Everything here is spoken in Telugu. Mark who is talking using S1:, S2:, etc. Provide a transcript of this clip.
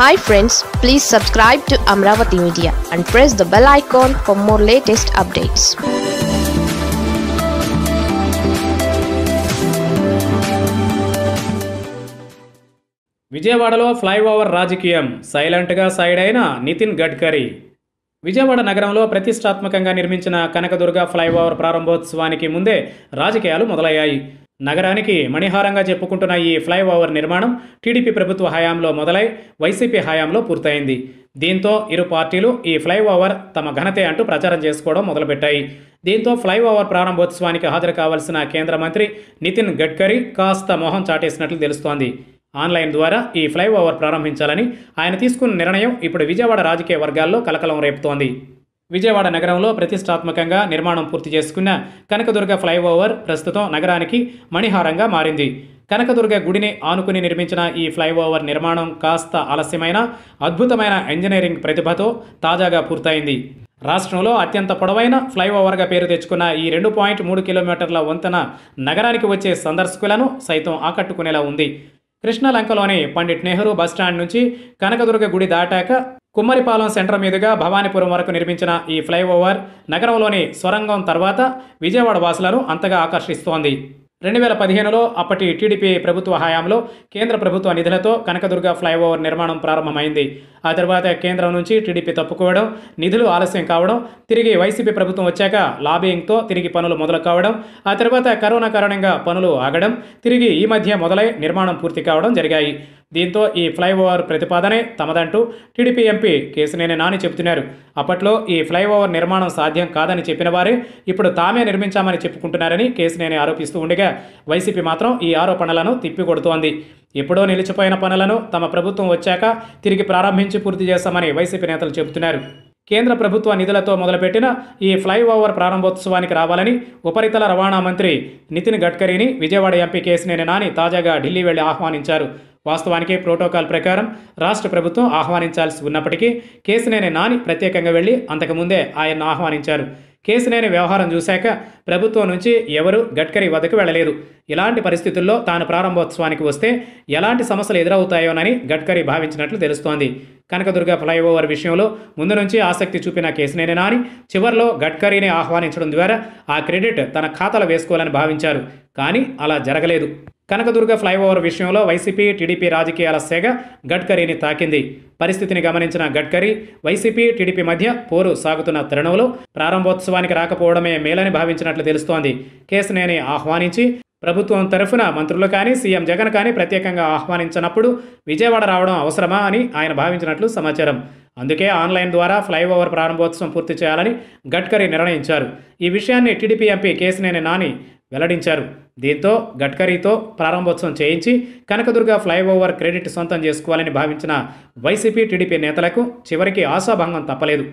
S1: hi friends please subscribe to Amaravati media and press the bell icon for more latest updates విజయవాడలో ఫ్లైఓవర్ రాజకీయం సైలెంట్గా సైడ్ అయిన నితిన్ గడ్కరీ విజయవాడ నగరంలో ప్రతిష్టాత్మకంగా నిర్మించిన కనకదుర్గ ఫ్లైఓవర్ ప్రారంభోత్సవానికి ముందే రాజకీయాలు మొదలయ్యాయి నగరానికి మణిహారంగా చెప్పుకుంటున్న ఈ ఫ్లైఓవర్ నిర్మాణం టీడీపీ ప్రభుత్వ హయాంలో మొదలై వైసీపీ హయాంలో పూర్తయింది దీంతో ఇరు పార్టీలు ఈ ఫ్లైఓవర్ తమ ఘనతే అంటూ ప్రచారం చేసుకోవడం మొదలుపెట్టాయి దీంతో ఫ్లైఓవర్ ప్రారంభోత్సవానికి హాజరు కావాల్సిన కేంద్ర మంత్రి నితిన్ గడ్కరీ కాస్త మొహం చాటేసినట్లు తెలుస్తోంది ఆన్లైన్ ద్వారా ఈ ఫ్లైఓవర్ ప్రారంభించాలని ఆయన తీసుకున్న నిర్ణయం ఇప్పుడు విజయవాడ రాజకీయ వర్గాల్లో కలకలం రేపుతోంది విజయవాడ నగరంలో ప్రతిష్టాత్మకంగా నిర్మాణం పూర్తి చేసుకున్న కనకదుర్గ ఫ్లైఓవర్ ప్రస్తుతం నగరానికి మణిహారంగా మారింది కనకదుర్గ గుడిని ఆనుకుని నిర్మించిన ఈ ఫ్లైఓవర్ నిర్మాణం కాస్త ఆలస్యమైన అద్భుతమైన ఇంజనీరింగ్ ప్రతిభతో తాజాగా పూర్తయింది రాష్ట్రంలో అత్యంత పొడవైన ఫ్లైఓవర్గా పేరు తెచ్చుకున్న ఈ రెండు పాయింట్ మూడు కిలోమీటర్ల వంతెన నగరానికి వచ్చే సందర్శకులను సైతం ఆకట్టుకునేలా ఉంది కృష్ణలంకలోని పండిట్ నెహ్రూ బస్టాండ్ నుంచి కనకదుర్గ గుడి దాటాక కుమ్మరిపాలెం సెంటర్ మీదుగా భవానీపురం వరకు నిర్మించిన ఈ ఫ్లైఓవర్ నగరంలోని సొరంగం తర్వాత విజయవాడ వాసులను అంతగా ఆకర్షిస్తోంది రెండు వేల పదిహేనులో అప్పటి టీడీపీ ప్రభుత్వ హయాంలో కేంద్ర ప్రభుత్వ నిధులతో కనకదుర్గ ఫ్లైఓవర్ నిర్మాణం ప్రారంభమైంది ఆ తర్వాత కేంద్రం నుంచి టీడీపీ తప్పుకోవడం నిధులు ఆలస్యం కావడం తిరిగి వైసీపీ ప్రభుత్వం వచ్చాక లాబియింగ్తో తిరిగి పనులు మొదలు కావడం ఆ తర్వాత కరోనా కారణంగా పనులు ఆగడం తిరిగి ఈ మధ్య మొదలై నిర్మాణం పూర్తి కావడం జరిగాయి దీంతో ఈ ఫ్లైఓవర్ ప్రతిపాదనే తమదంటూ టీడీపీ ఎంపీ కేశినేని నాని చెబుతున్నారు అప్పట్లో ఈ ఫ్లైఓవర్ నిర్మాణం సాధ్యం కాదని చెప్పిన వారే ఇప్పుడు తామే నిర్మించామని చెప్పుకుంటున్నారని కేశినేని ఆరోపిస్తూ ఉండగా వైసీపీ మాత్రం ఈ ఆరోపణలను తిప్పికొడుతోంది ఎప్పుడో నిలిచిపోయిన పనులను తమ ప్రభుత్వం వచ్చాక తిరిగి ప్రారంభించి పూర్తి చేస్తామని వైసీపీ నేతలు చెబుతున్నారు కేంద్ర ప్రభుత్వ నిధులతో మొదలుపెట్టిన ఈ ఫ్లైఓవర్ ప్రారంభోత్సవానికి రావాలని ఉపరితల రవాణా మంత్రి నితిన్ గడ్కరీని విజయవాడ ఎంపీ కేసినేని నాని తాజాగా ఢిల్లీ వెళ్లి ఆహ్వానించారు వాస్తవానికి ప్రోటోకాల్ ప్రకారం రాష్ట్ర ప్రభుత్వం ఆహ్వానించాల్సి ఉన్నప్పటికీ కేసునేని నాని ప్రత్యేకంగా వెళ్లి అంతకుముందే ఆయన్ను ఆహ్వానించారు కేసునేని వ్యవహారం చూశాక ప్రభుత్వం నుంచి ఎవరు గడ్కరీ వద్దకు వెళ్ళలేదు ఇలాంటి పరిస్థితుల్లో తాను ప్రారంభోత్సవానికి వస్తే ఎలాంటి సమస్యలు ఎదురవుతాయోనని గడ్కరీ భావించినట్లు తెలుస్తోంది కనకదుర్గ ఫ్లైఓవర్ విషయంలో ముందు నుంచి ఆసక్తి చూపిన కేసునేని నాని చివరిలో గడ్కరీని ఆహ్వానించడం ద్వారా ఆ క్రెడిట్ తన ఖాతాలో వేసుకోవాలని భావించారు కానీ అలా జరగలేదు కనకదుర్గ ఫ్లైఓవర్ విషయంలో వైసీపీ టీడీపీ రాజకీయాల సెగ గడ్కరీని తాకింది పరిస్థితిని గమనించిన గడ్కరీ వైసీపీ టీడీపీ మధ్య పోరు సాగుతున్న తరుణంలో ప్రారంభోత్సవానికి రాకపోవడమే మేలని భావించినట్లు తెలుస్తోంది కేసునేని ఆహ్వానించి ప్రభుత్వం తరఫున మంత్రులు కానీ సీఎం జగన్ కానీ ప్రత్యేకంగా ఆహ్వానించినప్పుడు విజయవాడ రావడం అవసరమా అని ఆయన భావించినట్లు సమాచారం అందుకే ఆన్లైన్ ద్వారా ఫ్లైఓవర్ ప్రారంభోత్సవం పూర్తి చేయాలని గడ్కరీ నిర్ణయించారు ఈ విషయాన్ని టీడీపీ ఎంపీ కేసినేని నాని వెల్లడించారు దీంతో గడ్కరీతో ప్రారంభోత్సవం చేయించి కనకదుర్గ ఫ్లైఓవర్ క్రెడిట్ సొంతం చేసుకోవాలని భావించిన వైసీపీ టీడీపీ నేతలకు చివరికి ఆశాభంగం తప్పలేదు